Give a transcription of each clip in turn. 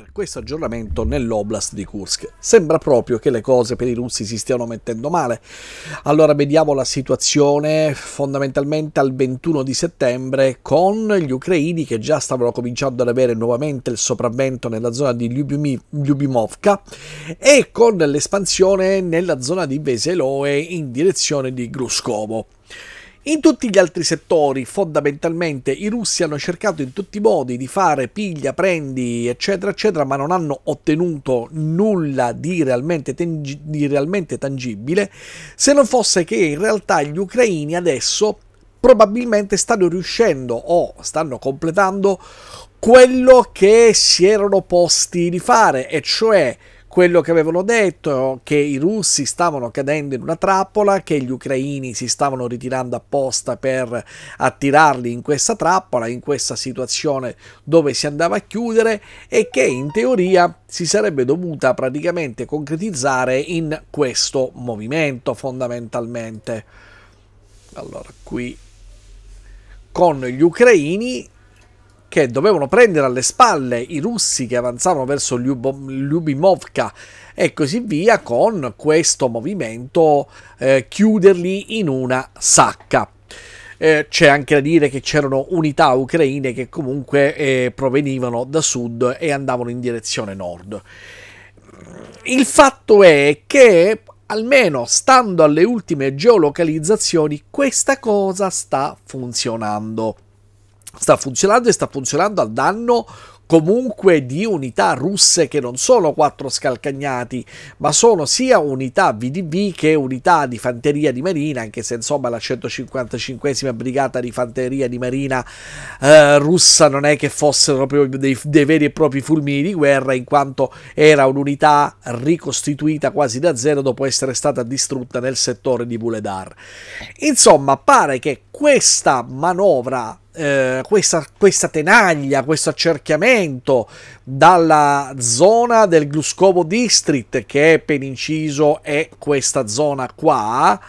per questo aggiornamento nell'oblast di Kursk. Sembra proprio che le cose per i russi si stiano mettendo male. Allora vediamo la situazione fondamentalmente al 21 di settembre con gli ucraini che già stavano cominciando ad avere nuovamente il sopravvento nella zona di Lyubimi, Lyubimovka e con l'espansione nella zona di Veseloe in direzione di Gruskovo. In tutti gli altri settori, fondamentalmente, i russi hanno cercato in tutti i modi di fare piglia, prendi, eccetera, eccetera, ma non hanno ottenuto nulla di realmente, di realmente tangibile, se non fosse che in realtà gli ucraini adesso probabilmente stanno riuscendo o stanno completando quello che si erano posti di fare, e cioè quello che avevano detto, che i russi stavano cadendo in una trappola, che gli ucraini si stavano ritirando apposta per attirarli in questa trappola, in questa situazione dove si andava a chiudere e che in teoria si sarebbe dovuta praticamente concretizzare in questo movimento fondamentalmente. Allora qui con gli ucraini perché dovevano prendere alle spalle i russi che avanzavano verso Lyub- e così via con questo movimento eh, chiuderli in una sacca. Eh, c'è anche da dire che c'erano unità ucraine che comunque eh, provenivano da sud e andavano in direzione nord. Il fatto è che, almeno stando alle ultime geolocalizzazioni, questa cosa sta funzionando sta funzionando e sta funzionando a danno comunque di unità russe che non sono quattro scalcagnati, ma sono sia unità VDB che unità di fanteria di marina, anche se insomma la 155 brigata di fanteria di marina eh, russa non è che fossero proprio dei, dei, veri e propri fulmini di guerra, in quanto era un'unità ricostituita quasi da zero dopo essere stata distrutta nel settore di Buledar. Insomma, pare che questa manovra eh, questa, questa, tenaglia, questo accerchiamento dalla zona del Gluscovo District, che per inciso è questa zona qua,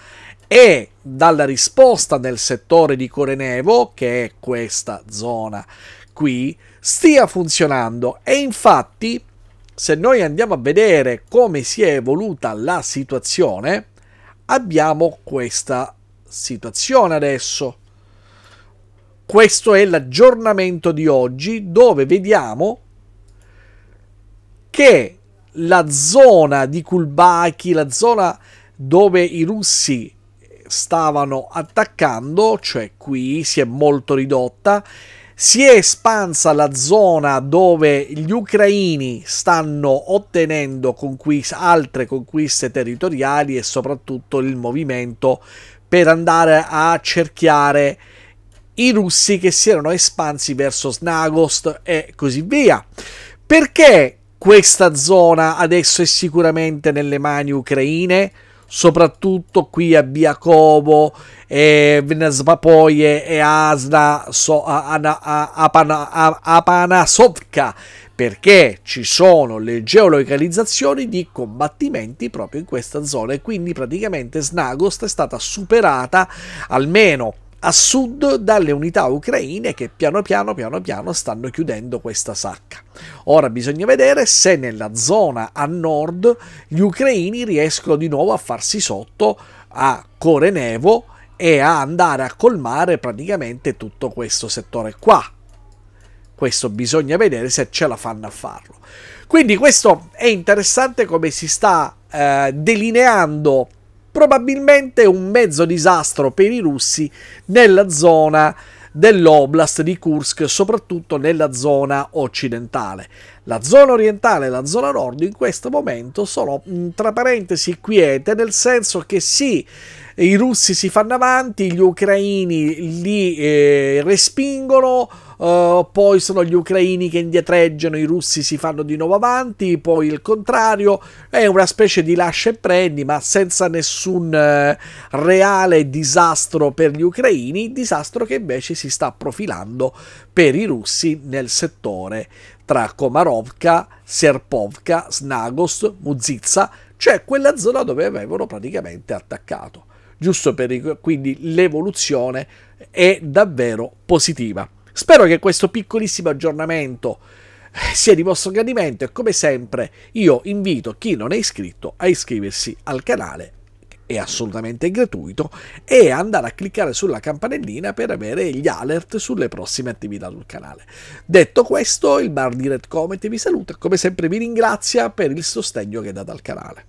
e dalla risposta del settore di Corenevo, che è questa zona qui, stia funzionando. E infatti, se noi andiamo a vedere come si è evoluta la situazione, abbiamo questa situazione adesso questo è l'aggiornamento di oggi dove vediamo che la zona di Kulbaki, la zona dove i russi stavano attaccando, cioè qui si è molto ridotta, si è espansa la zona dove gli ucraini stanno ottenendo conquist- altre conquiste territoriali e soprattutto il movimento per andare a cercare i russi che si erano espansi verso Snagost e così via. Perché questa zona adesso è sicuramente nelle mani ucraine? soprattutto qui a Biakovo, eh, Vnezvapoje e Asna, so, Apanasovka, perché ci sono le geolocalizzazioni di combattimenti proprio in questa zona e quindi praticamente Snagost è stata superata almeno a sud dalle unità ucraine che piano piano piano piano stanno chiudendo questa sacca. Ora bisogna vedere se nella zona a nord gli ucraini riescono di nuovo a farsi sotto a core nevo e a andare a colmare praticamente tutto questo settore qua. Questo bisogna vedere se ce la fanno a farlo. Quindi questo è interessante come si sta eh, delineando probabilmente un mezzo disastro per i russi nella zona dell'oblast di Kursk, soprattutto nella zona occidentale. La zona orientale e la zona nord in questo momento sono, mm, tra parentesi, quiete, nel senso che sì, i russi si fanno avanti, gli ucraini li eh, respingono, eh, poi sono gli ucraini che indietreggiano, i russi si fanno di nuovo avanti, poi il contrario, è una specie di lascia e prendi, ma senza nessun uh, reale disastro per gli ucraini, disastro che invece si sta profilando per i russi nel settore tra Komarovka, Serpovka, Snagos, Muzizza, cioè quella zona dove avevano praticamente attaccato. Giusto per i, quindi l'evoluzione è davvero positiva. Spero che questo piccolissimo aggiornamento eh, sia di vostro gradimento e come sempre io invito chi non è iscritto a iscriversi al canale è assolutamente gratuito e andare a cliccare sulla campanellina per avere gli alert sulle prossime attività sul canale. Detto questo, il bar di Red Comet vi saluta e come sempre vi ringrazia per il sostegno che date al canale.